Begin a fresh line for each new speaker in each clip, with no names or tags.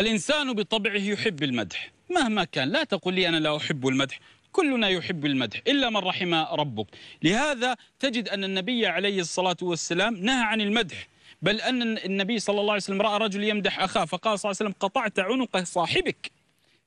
الإنسان بطبعه يحب المدح مهما كان لا تقل لي أنا لا أحب المدح كلنا يحب المدح إلا من رحم ربك لهذا تجد أن النبي عليه الصلاة والسلام نهى عن المدح بل أن النبي صلى الله عليه وسلم رأى رجل يمدح أخاه فقال صلى الله عليه وسلم قطعت عنق صاحبك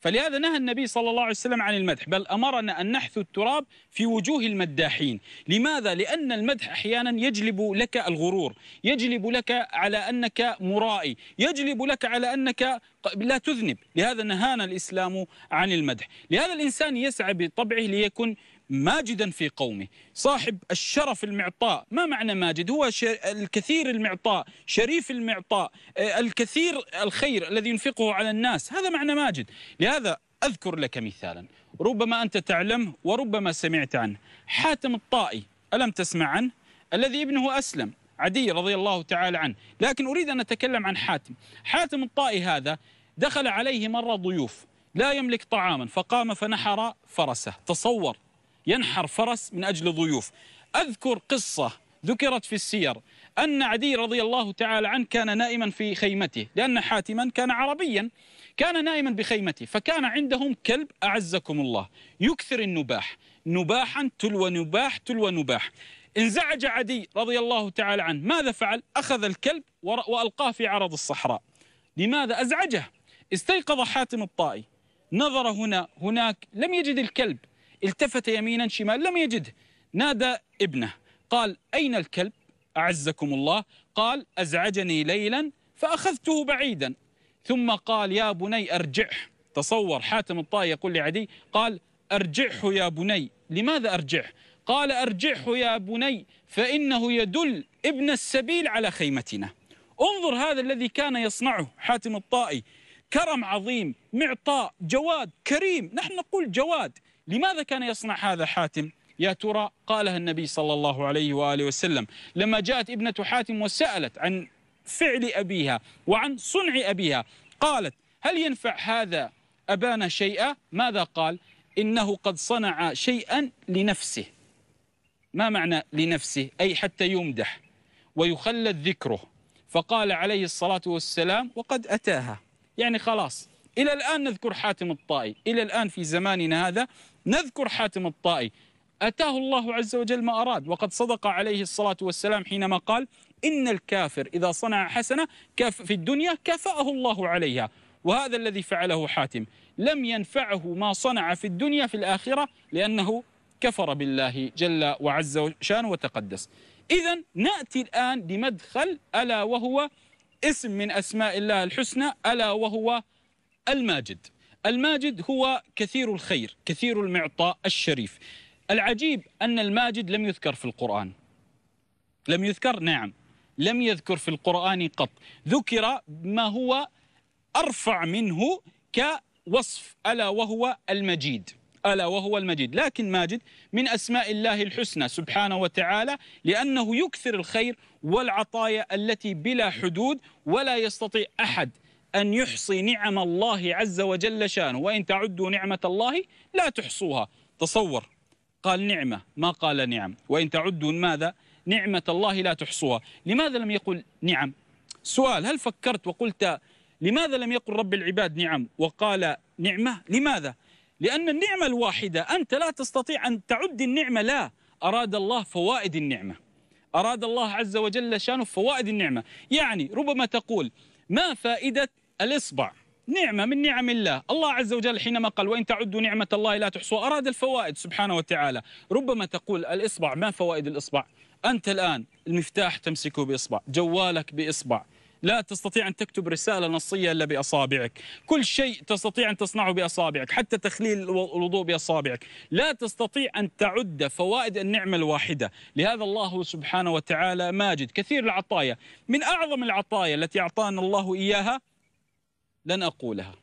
فلهذا نهى النبي صلى الله عليه وسلم عن المدح بل أمرنا أن نحث التراب في وجوه المداحين لماذا؟ لأن المدح أحيانا يجلب لك الغرور يجلب لك على أنك مرائي يجلب لك على أنك لا تذنب لهذا نهانا الإسلام عن المدح لهذا الإنسان يسعى بطبعه ليكن ماجدا في قومه صاحب الشرف المعطاء ما معنى ماجد هو الكثير المعطاء شريف المعطاء آه، الكثير الخير الذي ينفقه على الناس هذا معنى ماجد لهذا أذكر لك مثالا ربما أنت تعلمه وربما سمعت عنه حاتم الطائي ألم تسمع عنه الذي ابنه أسلم عدي رضي الله تعالى عنه لكن أريد أن أتكلم عن حاتم حاتم الطائي هذا دخل عليه مرة ضيوف لا يملك طعاما فقام فنحر فرسه تصور ينحر فرس من أجل ضيوف أذكر قصة ذكرت في السير أن عدي رضي الله تعالى عنه كان نائما في خيمته لأن حاتما كان عربيا كان نائما بخيمته فكان عندهم كلب أعزكم الله يكثر النباح نباحا تلو نباح تلو نباح انزعج عدي رضي الله تعالى عنه ماذا فعل؟ أخذ الكلب وألقاه في عرض الصحراء لماذا أزعجه؟ استيقظ حاتم الطائي نظر هنا هناك لم يجد الكلب التفت يمينا شمال لم يجده نادى ابنه قال أين الكلب أعزكم الله قال أزعجني ليلا فأخذته بعيدا ثم قال يا بني أرجعه تصور حاتم الطائي يقول لعدي قال أرجعه يا بني لماذا أرجعه قال أرجعه يا بني فإنه يدل ابن السبيل على خيمتنا انظر هذا الذي كان يصنعه حاتم الطائي كرم عظيم معطاء جواد كريم نحن نقول جواد لماذا كان يصنع هذا حاتم يا ترى قالها النبي صلى الله عليه وآله وسلم لما جاءت ابنة حاتم وسألت عن فعل أبيها وعن صنع أبيها قالت هل ينفع هذا أبانا شيئا ماذا قال إنه قد صنع شيئا لنفسه ما معنى لنفسه أي حتى يمدح ويخلد ذكره فقال عليه الصلاة والسلام وقد أتاها يعني خلاص إلى الآن نذكر حاتم الطائي إلى الآن في زماننا هذا نذكر حاتم الطائي أتاه الله عز وجل ما أراد وقد صدق عليه الصلاة والسلام حينما قال إن الكافر إذا صنع حسنة في الدنيا كفأه الله عليها وهذا الذي فعله حاتم لم ينفعه ما صنع في الدنيا في الآخرة لأنه كفر بالله جل وعز شان وتقدس إذا نأتي الآن لمدخل ألا وهو اسم من أسماء الله الحسنى ألا وهو الماجد الماجد هو كثير الخير كثير المعطاء الشريف العجيب أن الماجد لم يذكر في القرآن لم يذكر نعم لم يذكر في القرآن قط ذكر ما هو أرفع منه كوصف ألا وهو المجيد ألا وهو المجيد لكن ماجد من أسماء الله الحسنى سبحانه وتعالى لأنه يكثر الخير والعطايا التي بلا حدود ولا يستطيع أحد أن يحصي نعم الله عز وجل شانه وإن تعدوا نعمة الله لا تحصوها تصور قال نعمة ما قال نعم وإن تعدوا ماذا نعمة الله لا تحصوها لماذا لم يقل نعم سؤال هل فكرت وقلت لماذا لم يقل رب العباد نعم وقال نعمة لماذا لأن النعمة الواحدة أنت لا تستطيع أن تعد النعمة لا أراد الله فوائد النعمة أراد الله عز وجل شانه فوائد النعمة يعني ربما تقول ما فائدة الإصبع نعمة من نعم الله الله عز وجل حينما قال وإن تعدوا نعمة الله لا تحصوا أراد الفوائد سبحانه وتعالى ربما تقول الإصبع ما فوائد الإصبع أنت الآن المفتاح تمسكه بإصبع جوالك بإصبع لا تستطيع أن تكتب رسالة نصية إلا بأصابعك كل شيء تستطيع أن تصنعه بأصابعك حتى تخليل الوضوء بأصابعك لا تستطيع أن تعد فوائد النعمة الواحدة لهذا الله سبحانه وتعالى ماجد كثير العطايا من أعظم العطايا التي أعطانا الله إياها لن أقولها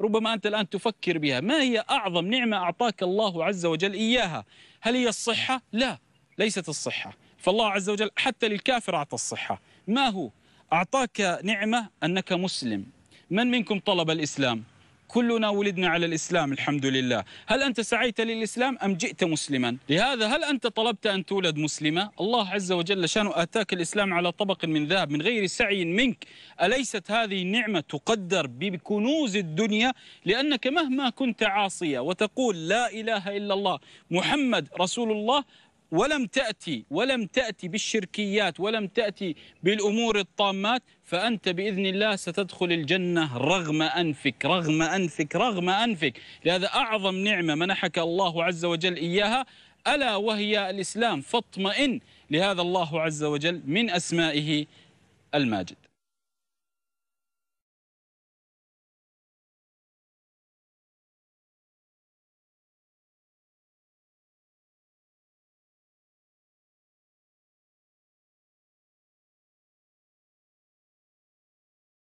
ربما أنت الآن تفكر بها ما هي أعظم نعمة أعطاك الله عز وجل إياها هل هي الصحة؟ لا ليست الصحة فالله عز وجل حتى للكافر أعطى الصحة ما هو؟ أعطاك نعمة أنك مسلم من منكم طلب الإسلام؟ كلنا ولدنا على الإسلام الحمد لله هل أنت سعيت للإسلام أم جئت مسلما لهذا هل أنت طلبت أن تولد مسلمة الله عز وجل شانه آتاك الإسلام على طبق من ذهب من غير سعي منك أليست هذه النعمة تقدر بكنوز الدنيا لأنك مهما كنت عاصية وتقول لا إله إلا الله محمد رسول الله ولم تأتي ولم تأتي بالشركيات ولم تأتي بالأمور الطامات فأنت بإذن الله ستدخل الجنة رغم أنفك رغم أنفك رغم أنفك لهذا أعظم نعمة منحك الله عز وجل إياها ألا وهي الإسلام فاطمئن لهذا الله عز وجل من أسمائه الماجد